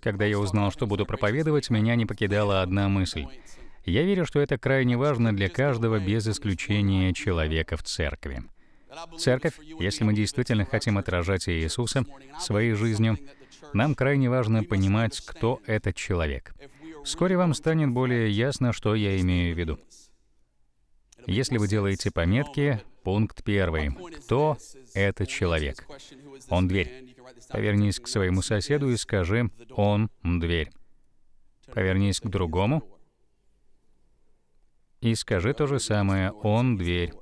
Когда я узнал, что буду проповедовать, меня не покидала одна мысль. Я верю, что это крайне важно для каждого без исключения человека в церкви. Церковь, если мы действительно хотим отражать Иисуса своей жизнью, нам крайне важно понимать, кто этот человек. Вскоре вам станет более ясно, что я имею в виду. Если вы делаете пометки, пункт первый. Кто этот человек? Он дверь. Повернись к своему соседу и скажи «Он — дверь». Повернись к другому и скажи то же самое «Он — дверь».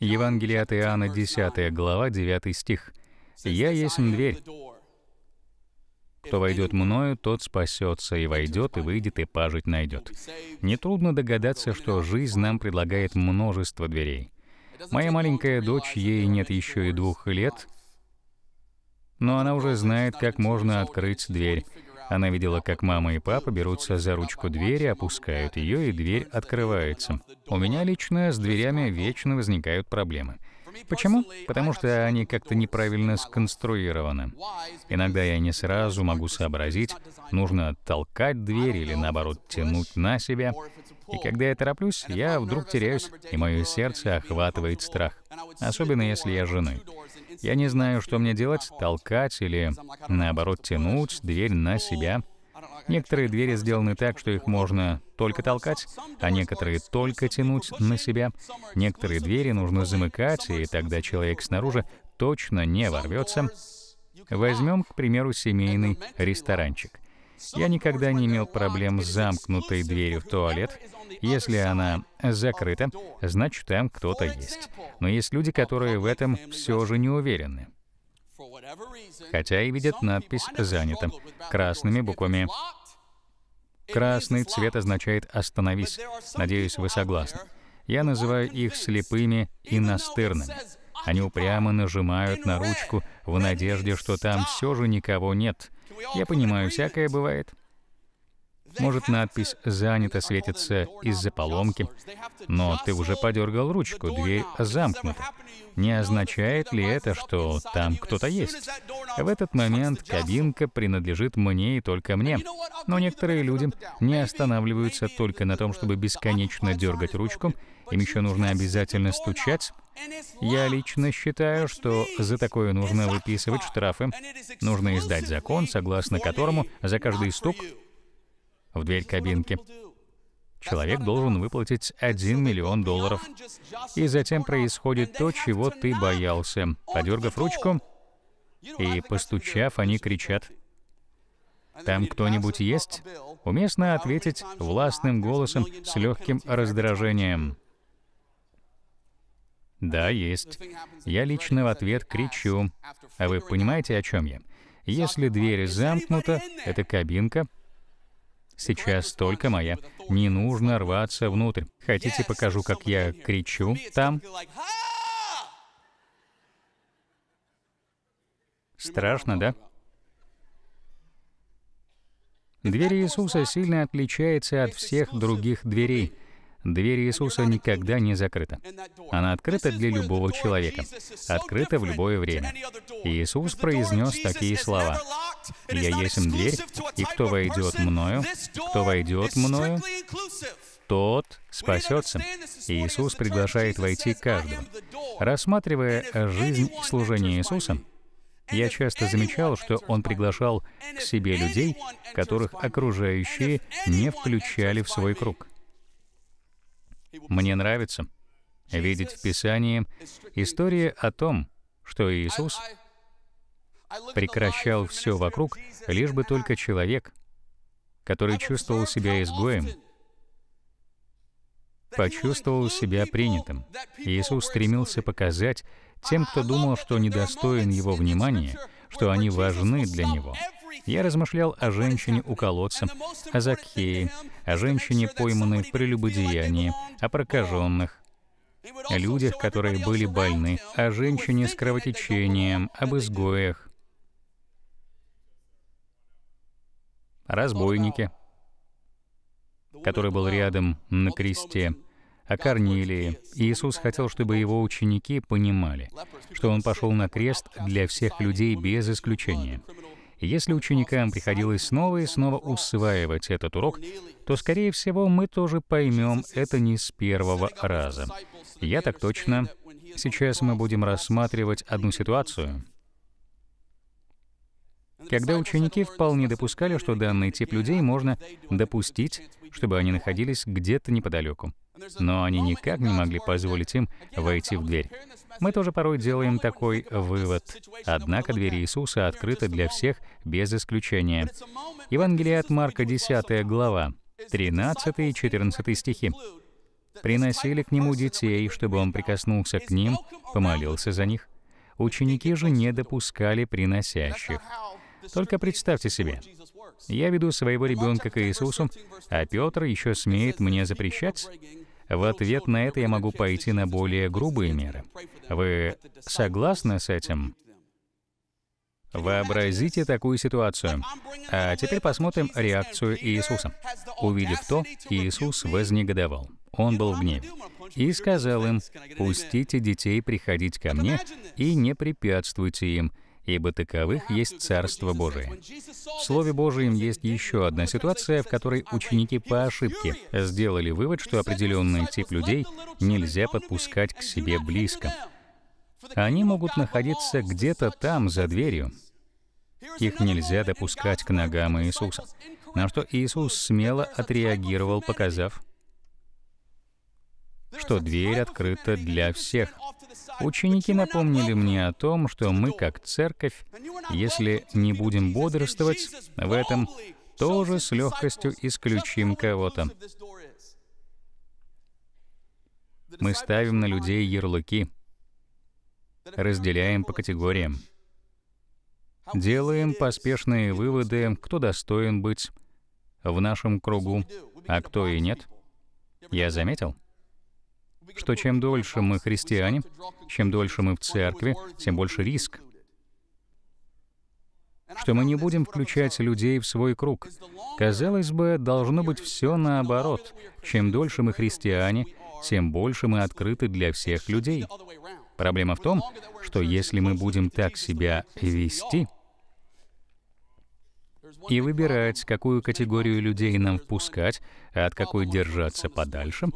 Евангелие от Иоанна, 10 глава, 9 стих. «Я есть дверь. Кто войдет мною, тот спасется, и войдет, и выйдет, и пажить найдет. Нетрудно догадаться, что жизнь нам предлагает множество дверей. Моя маленькая дочь, ей нет еще и двух лет, но она уже знает, как можно открыть дверь. Она видела, как мама и папа берутся за ручку двери, опускают ее, и дверь открывается. У меня лично с дверями вечно возникают проблемы. Почему? Потому что они как-то неправильно сконструированы. Иногда я не сразу могу сообразить, нужно толкать дверь или, наоборот, тянуть на себя. И когда я тороплюсь, я вдруг теряюсь, и мое сердце охватывает страх. Особенно если я жены. Я не знаю, что мне делать, толкать или, наоборот, тянуть дверь на себя — Некоторые двери сделаны так, что их можно только толкать, а некоторые только тянуть на себя. Некоторые двери нужно замыкать, и тогда человек снаружи точно не ворвется. Возьмем, к примеру, семейный ресторанчик. Я никогда не имел проблем с замкнутой дверью в туалет. Если она закрыта, значит, там кто-то есть. Но есть люди, которые в этом все же не уверены хотя и видят надпись «Занято» красными буквами. Красный цвет означает «Остановись». Надеюсь, вы согласны. Я называю их слепыми и настырными. Они упрямо нажимают на ручку в надежде, что там все же никого нет. Я понимаю, всякое бывает. Может, надпись «Занято» светится из-за поломки, но ты уже подергал ручку, дверь замкнута. Не означает ли это, что там кто-то есть? В этот момент кабинка принадлежит мне и только мне. Но некоторые люди не останавливаются только на том, чтобы бесконечно дергать ручку, им еще нужно обязательно стучать. Я лично считаю, что за такое нужно выписывать штрафы. Нужно издать закон, согласно которому за каждый стук в дверь кабинки. Человек должен выплатить 1 миллион долларов. И затем происходит то, чего ты боялся. Подергав ручку и постучав, они кричат. «Там кто-нибудь есть?» Уместно ответить властным голосом с легким раздражением. «Да, есть. Я лично в ответ кричу. А вы понимаете, о чем я? Если дверь замкнута, это кабинка — Сейчас только моя. Не нужно рваться внутрь. Хотите, покажу, как я кричу там? Страшно, да? Дверь Иисуса сильно отличается от всех других дверей. Дверь Иисуса никогда не закрыта. Она открыта для любого человека, открыта в любое время. Иисус произнес такие слова. «Я есть дверь, и кто войдет мною, кто войдет мною, тот спасется. Иисус приглашает войти каждого. Рассматривая жизнь служения Иисуса, я часто замечал, что он приглашал к себе людей, которых окружающие не включали в свой круг. Мне нравится видеть в Писании истории о том, что Иисус прекращал все вокруг, лишь бы только человек, который чувствовал себя изгоем, почувствовал себя принятым. Иисус стремился показать тем, кто думал, что недостоин его внимания, что они важны для него. Я размышлял о женщине у колодца, о Закхее, о женщине, пойманной при любодеянии, о прокаженных, о людях, которые были больны, о женщине с кровотечением, об изгоях, разбойнике, который был рядом на кресте, о Корнилии. Иисус хотел, чтобы его ученики понимали, что он пошел на крест для всех людей без исключения. Если ученикам приходилось снова и снова усваивать этот урок, то, скорее всего, мы тоже поймем это не с первого раза. Я так точно. Сейчас мы будем рассматривать одну ситуацию, когда ученики вполне допускали, что данный тип людей можно допустить, чтобы они находились где-то неподалеку но они никак не могли позволить им войти в дверь. Мы тоже порой делаем такой вывод. Однако дверь Иисуса открыта для всех без исключения. Евангелие от Марка, 10 глава, 13 и 14 стихи. «Приносили к нему детей, чтобы он прикоснулся к ним, помолился за них. Ученики же не допускали приносящих». Только представьте себе, я веду своего ребенка к Иисусу, а Петр еще смеет мне запрещать? В ответ на это я могу пойти на более грубые меры. Вы согласны с этим? Вообразите такую ситуацию. А теперь посмотрим реакцию Иисуса. Увидев то, Иисус вознегодовал. Он был в гневе. И сказал им, «Пустите детей приходить ко мне и не препятствуйте им, ибо таковых есть Царство Божие. В Слове Божьем есть еще одна ситуация, в которой ученики по ошибке сделали вывод, что определенный тип людей нельзя подпускать к себе близко. Они могут находиться где-то там, за дверью. Их нельзя допускать к ногам Иисуса. На что Иисус смело отреагировал, показав, что дверь открыта для всех. Ученики напомнили мне о том, что мы, как церковь, если не будем бодрствовать в этом, тоже с легкостью исключим кого-то. Мы ставим на людей ярлыки, разделяем по категориям, делаем поспешные выводы, кто достоин быть в нашем кругу, а кто и нет. Я заметил, что чем дольше мы христиане, чем дольше мы в церкви, тем больше риск, что мы не будем включать людей в свой круг. Казалось бы, должно быть все наоборот. Чем дольше мы христиане, тем больше мы открыты для всех людей. Проблема в том, что если мы будем так себя вести, и выбирать, какую категорию людей нам впускать, а от какой держаться подальше,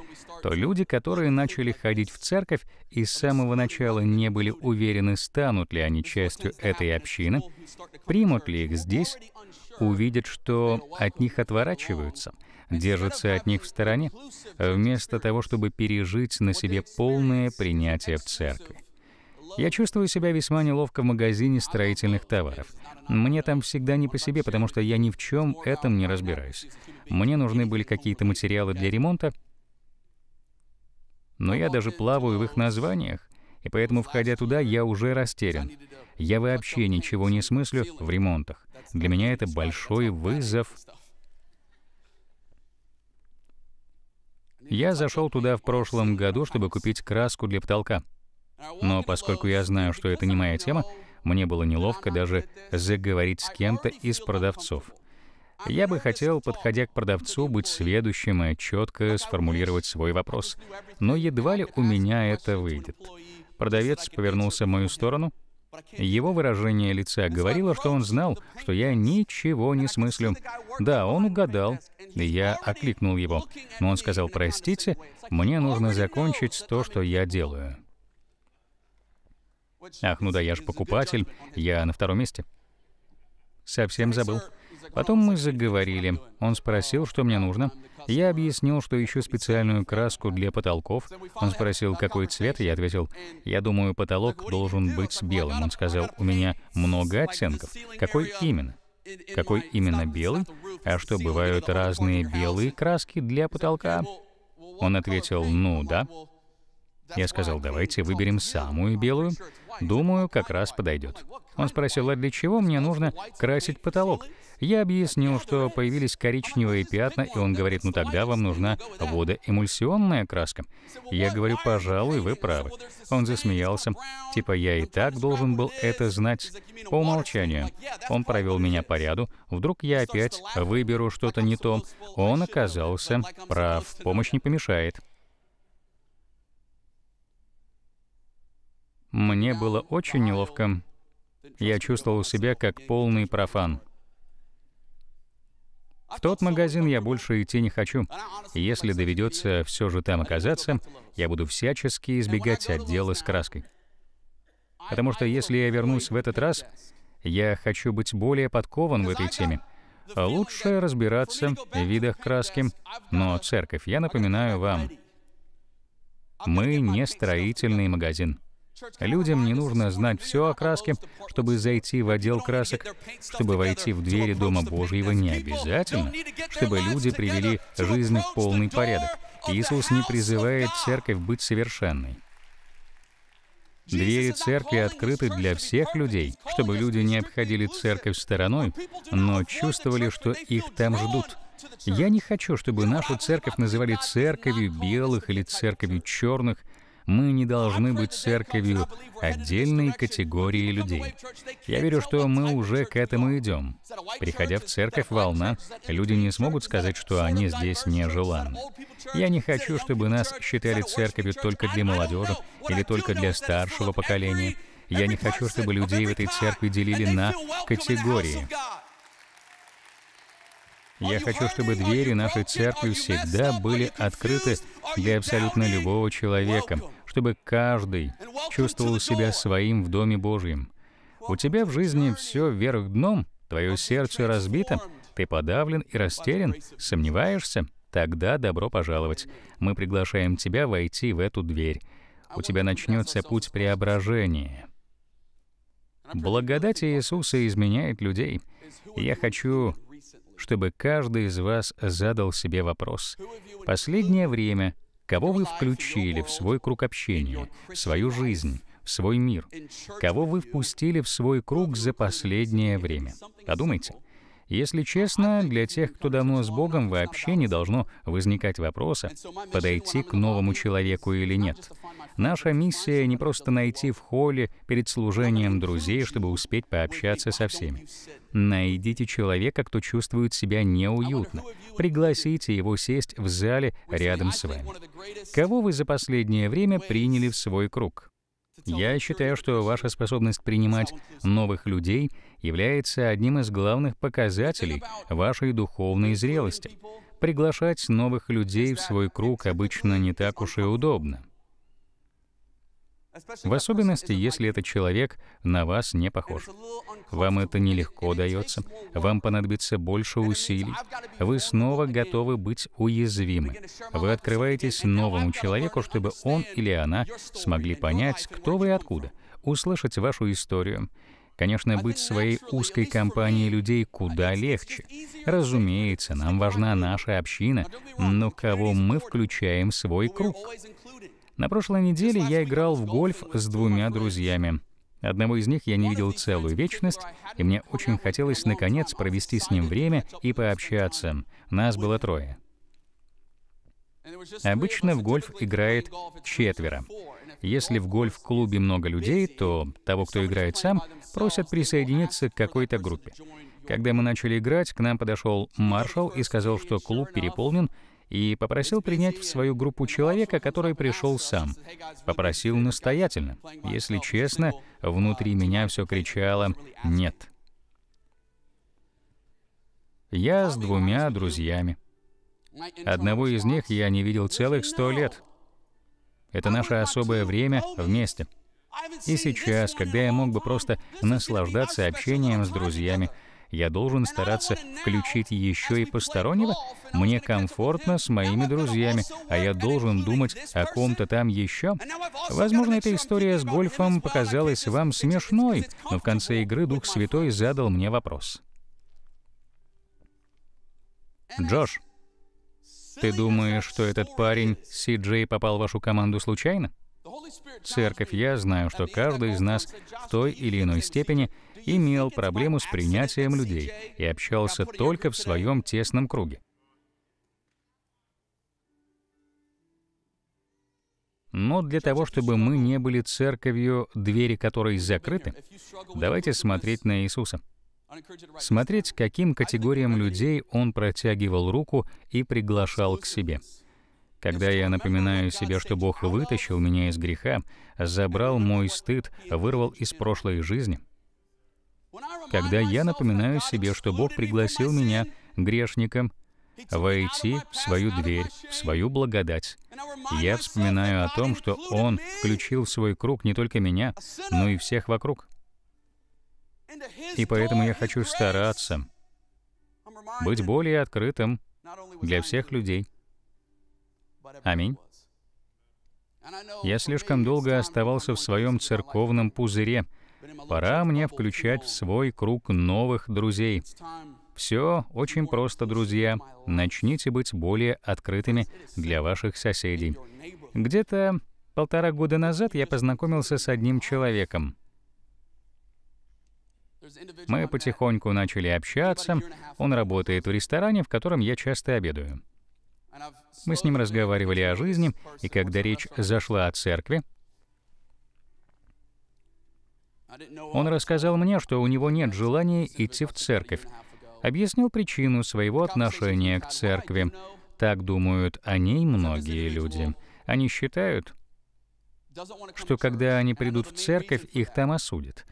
то люди, которые начали ходить в церковь и с самого начала не были уверены, станут ли они частью этой общины, примут ли их здесь, увидят, что от них отворачиваются — держатся от них в стороне, вместо того, чтобы пережить на себе полное принятие в церкви. Я чувствую себя весьма неловко в магазине строительных товаров. Мне там всегда не по себе, потому что я ни в чем этом не разбираюсь. Мне нужны были какие-то материалы для ремонта, но я даже плаваю в их названиях, и поэтому, входя туда, я уже растерян. Я вообще ничего не смыслю в ремонтах. Для меня это большой вызов. Я зашел туда в прошлом году, чтобы купить краску для потолка. Но поскольку я знаю, что это не моя тема, мне было неловко даже заговорить с кем-то из продавцов. Я бы хотел, подходя к продавцу, быть следующим и четко сформулировать свой вопрос. Но едва ли у меня это выйдет. Продавец повернулся в мою сторону. Его выражение лица говорило, что он знал, что я ничего не смыслю. Да, он угадал. Я окликнул его. Но он сказал, «Простите, мне нужно закончить то, что я делаю». Ах, ну да, я же покупатель, я на втором месте. Совсем забыл. Потом мы заговорили. Он спросил, что мне нужно. Я объяснил, что ищу специальную краску для потолков. Он спросил, какой цвет, я ответил, я думаю, потолок должен быть белым. Он сказал, у меня много оттенков. Какой именно? Какой именно белый? А что, бывают разные белые краски для потолка? Он ответил, ну да. Я сказал, давайте выберем самую белую. Думаю, как раз подойдет. Он спросил, а для чего мне нужно красить потолок? Я объяснил, что появились коричневые пятна, и он говорит, ну тогда вам нужна водоэмульсионная краска. Я говорю, пожалуй, вы правы. Он засмеялся, типа я и так должен был это знать по умолчанию. Он провел меня по ряду, вдруг я опять выберу что-то не то. Он оказался прав, помощь не помешает. Мне было очень неловко. Я чувствовал себя как полный профан. В тот магазин я больше идти не хочу. Если доведется все же там оказаться, я буду всячески избегать отдела с краской. Потому что если я вернусь в этот раз, я хочу быть более подкован в этой теме. Лучше разбираться в видах краски. Но церковь, я напоминаю вам, мы не строительный магазин. Людям не нужно знать все о краске, чтобы зайти в отдел красок, чтобы войти в двери Дома Божьего не обязательно, чтобы люди привели жизнь в полный порядок. Иисус не призывает церковь быть совершенной. Двери церкви открыты для всех людей, чтобы люди не обходили церковь стороной, но чувствовали, что их там ждут. Я не хочу, чтобы нашу церковь называли церковью белых или церковью черных — мы не должны быть церковью отдельной категории людей. Я верю, что мы уже к этому идем. Приходя в церковь волна, люди не смогут сказать, что они здесь нежеланны. Я не хочу, чтобы нас считали церковью только для молодежи или только для старшего поколения. Я не хочу, чтобы людей в этой церкви делили на категории. Я хочу, чтобы двери нашей церкви всегда были открыты для абсолютно любого человека, чтобы каждый чувствовал себя своим в Доме Божьем. У тебя в жизни все вверх дном, твое сердце разбито, ты подавлен и растерян, сомневаешься, тогда добро пожаловать. Мы приглашаем тебя войти в эту дверь. У тебя начнется путь преображения. Благодать Иисуса изменяет людей. я хочу, чтобы каждый из вас задал себе вопрос. Последнее время, Кого вы включили в свой круг общения, в свою жизнь, в свой мир? Кого вы впустили в свой круг за последнее время? Подумайте. Если честно, для тех, кто давно с Богом, вообще не должно возникать вопроса, подойти к новому человеку или нет. Наша миссия не просто найти в холле перед служением друзей, чтобы успеть пообщаться со всеми. Найдите человека, кто чувствует себя неуютно. Пригласите его сесть в зале рядом с вами. Кого вы за последнее время приняли в свой круг? Я считаю, что ваша способность принимать новых людей — является одним из главных показателей вашей духовной зрелости. Приглашать новых людей в свой круг обычно не так уж и удобно. В особенности, если этот человек на вас не похож. Вам это нелегко дается, вам понадобится больше усилий. Вы снова готовы быть уязвимы. Вы открываетесь новому человеку, чтобы он или она смогли понять, кто вы и откуда, услышать вашу историю. Конечно, а быть своей узкой компанией людей куда легче. Разумеется, нам важна наша община, но кого мы включаем в свой круг? На прошлой неделе я играл в гольф с двумя друзьями. Одного из них я не видел целую вечность, и мне очень хотелось наконец провести с ним время и пообщаться. Нас было трое. Обычно в гольф играет четверо. Если в гольф-клубе много людей, то того, кто играет сам, просят присоединиться к какой-то группе. Когда мы начали играть, к нам подошел маршал и сказал, что клуб переполнен, и попросил принять в свою группу человека, который пришел сам. Попросил настоятельно. Если честно, внутри меня все кричало «нет». Я с двумя друзьями. Одного из них я не видел целых сто лет. Это наше особое время вместе. И сейчас, когда я мог бы просто наслаждаться общением с друзьями, я должен стараться включить еще и постороннего? Мне комфортно с моими друзьями, а я должен думать о ком-то там еще? Возможно, эта история с гольфом показалась вам смешной, но в конце игры Дух Святой задал мне вопрос. «Джош, ты думаешь, что этот парень Си Джей попал в вашу команду случайно? Церковь, я знаю, что каждый из нас в той или иной степени имел проблему с принятием людей и общался только в своем тесном круге. Но для того, чтобы мы не были церковью, двери которой закрыты, давайте смотреть на Иисуса смотреть, каким категориям людей он протягивал руку и приглашал к себе. Когда я напоминаю себе, что Бог вытащил меня из греха, забрал мой стыд, вырвал из прошлой жизни, когда я напоминаю себе, что Бог пригласил меня, грешником, войти в свою дверь, в свою благодать. Я вспоминаю о том, что Он включил в свой круг не только меня, но и всех вокруг. И поэтому я хочу стараться быть более открытым для всех людей. Аминь. Я слишком долго оставался в своем церковном пузыре. Пора мне включать в свой круг новых друзей. Все очень просто, друзья. Начните быть более открытыми для ваших соседей. Где-то полтора года назад я познакомился с одним человеком. Мы потихоньку начали общаться. Он работает в ресторане, в котором я часто обедаю. Мы с ним разговаривали о жизни, и когда речь зашла о церкви, он рассказал мне, что у него нет желания идти в церковь. Объяснил причину своего отношения к церкви. Так думают о ней многие люди. Они считают, что когда они придут в церковь, их там осудят.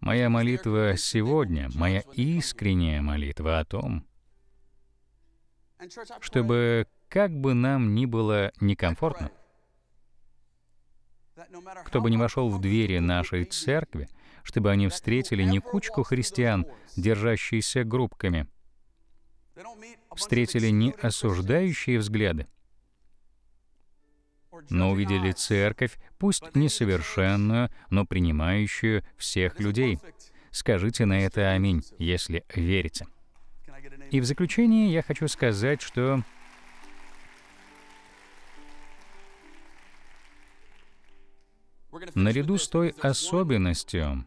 Моя молитва сегодня, моя искренняя молитва о том, чтобы как бы нам ни было некомфортно, кто бы ни вошел в двери нашей церкви, чтобы они встретили не кучку христиан, держащиеся группками, встретили не осуждающие взгляды, но увидели церковь, пусть несовершенную, но принимающую всех людей. Скажите на это «Аминь», если верите. И в заключение я хочу сказать, что наряду с той особенностью,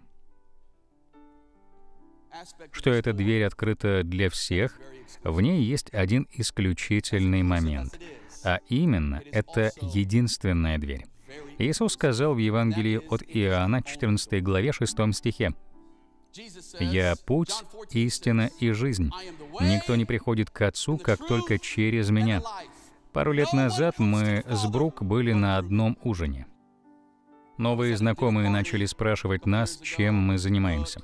что эта дверь открыта для всех, в ней есть один исключительный момент — а именно это единственная дверь. Иисус сказал в Евангелии от Иоанна, 14 главе, 6 стихе, «Я путь, истина и жизнь. Никто не приходит к Отцу, как только через Меня». Пару лет назад мы с Брук были на одном ужине. Новые знакомые начали спрашивать нас, чем мы занимаемся.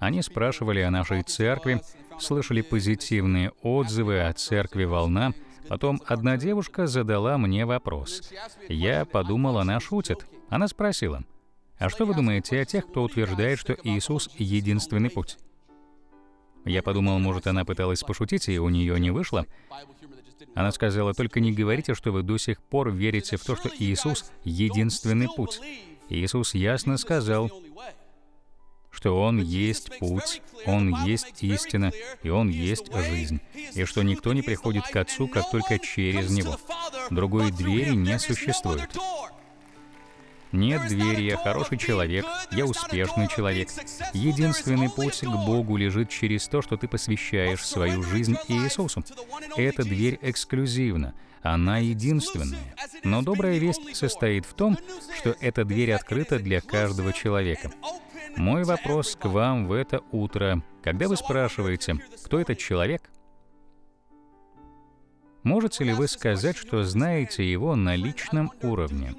Они спрашивали о нашей церкви, слышали позитивные отзывы о церкви «Волна». Потом одна девушка задала мне вопрос. Я подумала, она шутит. Она спросила, «А что вы думаете о тех, кто утверждает, что Иисус — единственный путь?» Я подумал, может, она пыталась пошутить, и у нее не вышло. Она сказала, «Только не говорите, что вы до сих пор верите в то, что Иисус — единственный путь». Иисус ясно сказал, что Он есть путь, Он есть истина, и Он есть жизнь, и что никто не приходит к Отцу, как только через Него. Другой двери не существует. Нет двери, я хороший человек, я успешный человек. Единственный путь к Богу лежит через то, что ты посвящаешь свою жизнь Иисусу. Эта дверь эксклюзивна, она единственная. Но добрая весть состоит в том, что эта дверь открыта для каждого человека. Мой вопрос к вам в это утро. Когда вы спрашиваете, кто этот человек, можете ли вы сказать, что знаете его на личном уровне?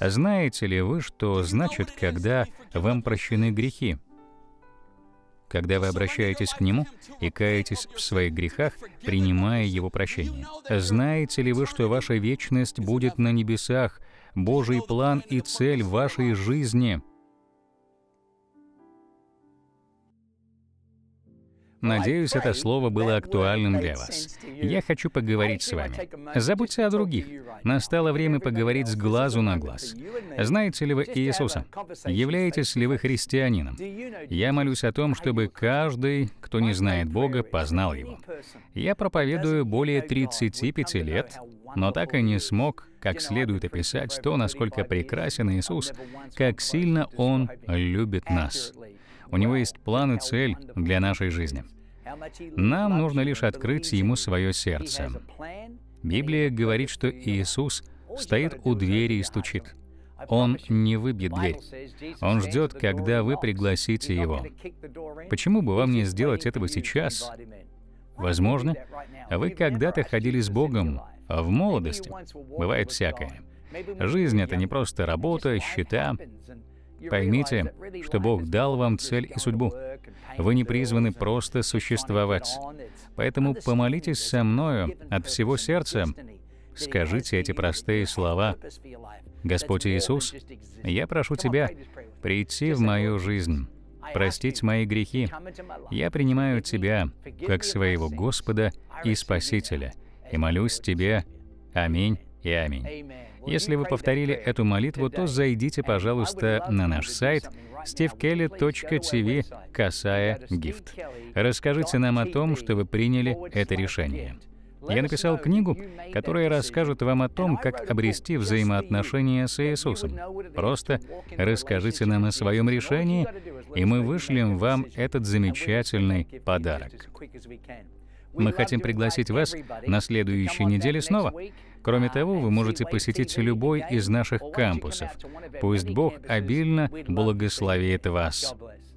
Знаете ли вы, что значит, когда вам прощены грехи? Когда вы обращаетесь к Нему и каетесь в своих грехах, принимая Его прощение. Знаете ли вы, что ваша вечность будет на небесах, Божий план и цель вашей жизни — Надеюсь, это слово было актуальным для вас. Я хочу поговорить с вами. Забудьте о других. Настало время поговорить с глазу на глаз. Знаете ли вы Иисуса? Являетесь ли вы христианином? Я молюсь о том, чтобы каждый, кто не знает Бога, познал Его. Я проповедую более 35 лет, но так и не смог как следует описать то, насколько прекрасен Иисус, как сильно Он любит нас. У него есть план и цель для нашей жизни. Нам нужно лишь открыть Ему свое сердце. Библия говорит, что Иисус стоит у двери и стучит. Он не выбьет дверь. Он ждет, когда вы пригласите его. Почему бы вам не сделать этого сейчас? Возможно, вы когда-то ходили с Богом а в молодости. Бывает всякое. Жизнь — это не просто работа, счета, Поймите, что Бог дал вам цель и судьбу. Вы не призваны просто существовать. Поэтому помолитесь со мною от всего сердца. Скажите эти простые слова. «Господь Иисус, я прошу Тебя прийти в мою жизнь, простить мои грехи. Я принимаю Тебя как своего Господа и Спасителя и молюсь Тебе. Аминь и аминь». Если вы повторили эту молитву, то зайдите, пожалуйста, на наш сайт stevekelly.tv, касая гифт. Расскажите нам о том, что вы приняли это решение. Я написал книгу, которая расскажет вам о том, как обрести взаимоотношения с Иисусом. Просто расскажите нам о своем решении, и мы вышлем вам этот замечательный подарок. Мы хотим пригласить вас на следующей неделе снова. Кроме того, вы можете посетить любой из наших кампусов. Пусть Бог обильно благословит вас.